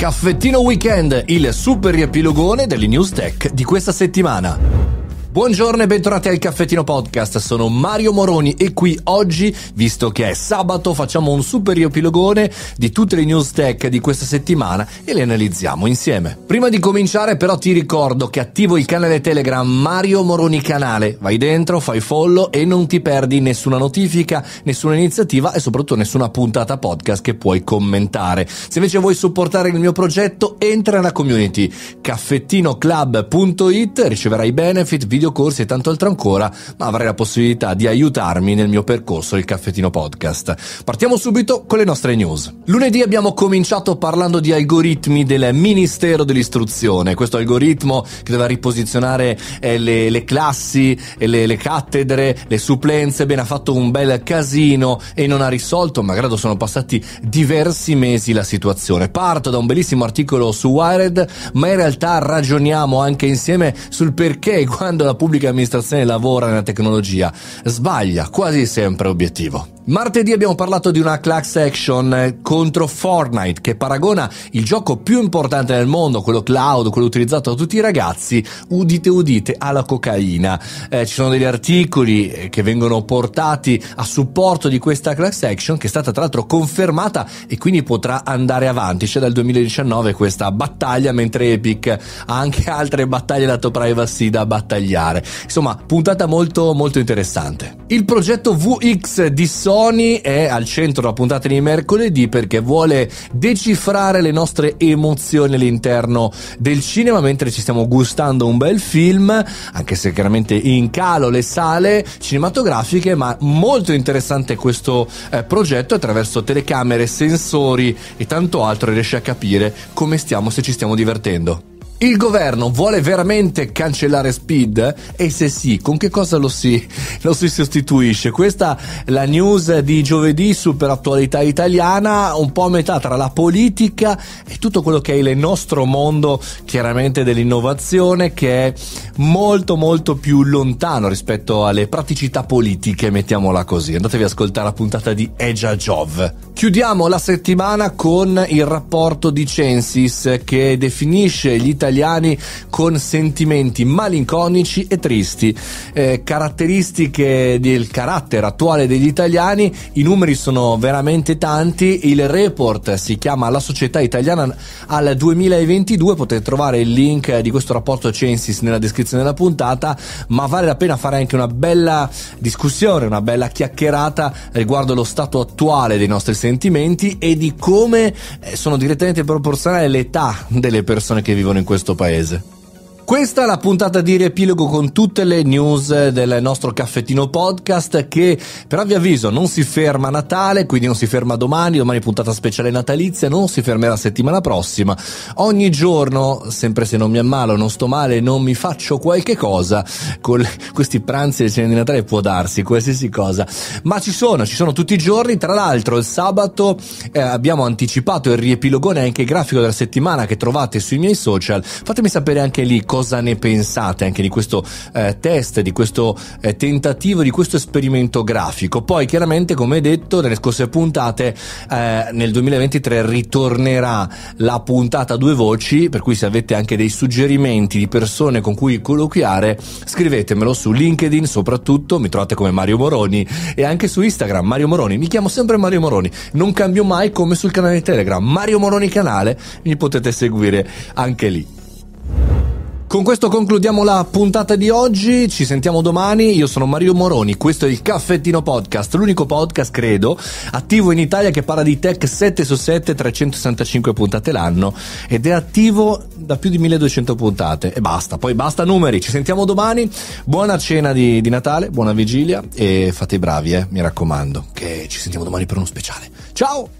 Caffettino Weekend, il super riepilogone delle news tech di questa settimana. Buongiorno e bentornati al Caffettino Podcast, sono Mario Moroni e qui oggi, visto che è sabato, facciamo un super riepilogone di tutte le news tech di questa settimana e le analizziamo insieme. Prima di cominciare però ti ricordo che attivo il canale Telegram Mario Moroni Canale, vai dentro, fai follow e non ti perdi nessuna notifica, nessuna iniziativa e soprattutto nessuna puntata podcast che puoi commentare. Se invece vuoi supportare il mio progetto, entra nella community caffettinoclub.it, riceverai benefit, video videocorsi e tanto altro ancora, ma avrai la possibilità di aiutarmi nel mio percorso il caffettino podcast. Partiamo subito con le nostre news. Lunedì abbiamo cominciato parlando di algoritmi del Ministero dell'Istruzione, questo algoritmo che doveva riposizionare eh, le, le, classi, eh, le, le cattedre, le supplenze, bene ha fatto un bel casino e non ha risolto, malgrado sono passati diversi mesi la situazione. Parto da un bellissimo articolo su Wired, ma in realtà ragioniamo anche insieme sul perché quando la pubblica amministrazione lavora nella tecnologia, sbaglia quasi sempre obiettivo. Martedì abbiamo parlato di una class action eh, contro Fortnite che paragona il gioco più importante del mondo, quello cloud, quello utilizzato da tutti i ragazzi, udite udite, alla cocaina. Eh, ci sono degli articoli eh, che vengono portati a supporto di questa class action che è stata tra l'altro confermata e quindi potrà andare avanti. C'è dal 2019 questa battaglia mentre Epic ha anche altre battaglie lato privacy da battagliare. Insomma, puntata molto molto interessante. Il progetto VX di Sony Tony è al centro della puntata di mercoledì perché vuole decifrare le nostre emozioni all'interno del cinema mentre ci stiamo gustando un bel film, anche se chiaramente in calo le sale cinematografiche, ma molto interessante questo eh, progetto attraverso telecamere, sensori e tanto altro riesce a capire come stiamo se ci stiamo divertendo. Il governo vuole veramente cancellare Speed? E se sì, con che cosa lo si, lo si sostituisce? Questa è la news di giovedì super attualità italiana, un po' a metà tra la politica e tutto quello che è il nostro mondo, chiaramente dell'innovazione, che è molto molto più lontano rispetto alle praticità politiche, mettiamola così. Andatevi a ascoltare la puntata di Eja Jov. Chiudiamo la settimana con il rapporto di Censis che definisce gli italiani italiani con sentimenti malinconici e tristi. Eh, caratteristiche del carattere attuale degli italiani, i numeri sono veramente tanti, il report si chiama La società italiana al 2022, potete trovare il link di questo rapporto Censis nella descrizione della puntata, ma vale la pena fare anche una bella discussione, una bella chiacchierata riguardo lo stato attuale dei nostri sentimenti e di come eh, sono direttamente proporzionali all'età delle persone che vivono in questo questo paese. Questa è la puntata di riepilogo con tutte le news del nostro caffettino podcast che per avvi avviso non si ferma a Natale, quindi non si ferma domani, domani è puntata speciale natalizia, non si fermerà settimana prossima. Ogni giorno, sempre se non mi ammalo, non sto male, non mi faccio qualche cosa, con questi pranzi e le cene di Natale può darsi qualsiasi cosa, ma ci sono, ci sono tutti i giorni, tra l'altro il sabato eh, abbiamo anticipato il riepilogone anche il grafico della settimana che trovate sui miei social, fatemi sapere anche lì cosa cosa ne pensate anche di questo eh, test, di questo eh, tentativo, di questo esperimento grafico. Poi chiaramente, come detto nelle scorse puntate, eh, nel 2023 ritornerà la puntata a due voci, per cui se avete anche dei suggerimenti di persone con cui colloquiare, scrivetemelo su LinkedIn soprattutto, mi trovate come Mario Moroni e anche su Instagram Mario Moroni, mi chiamo sempre Mario Moroni, non cambio mai come sul canale Telegram, Mario Moroni canale, mi potete seguire anche lì. Con questo concludiamo la puntata di oggi, ci sentiamo domani, io sono Mario Moroni, questo è il Caffettino Podcast, l'unico podcast credo attivo in Italia che parla di tech 7 su 7, 365 puntate l'anno ed è attivo da più di 1200 puntate e basta, poi basta numeri, ci sentiamo domani, buona cena di, di Natale, buona vigilia e fate i bravi eh, mi raccomando, che ci sentiamo domani per uno speciale. Ciao!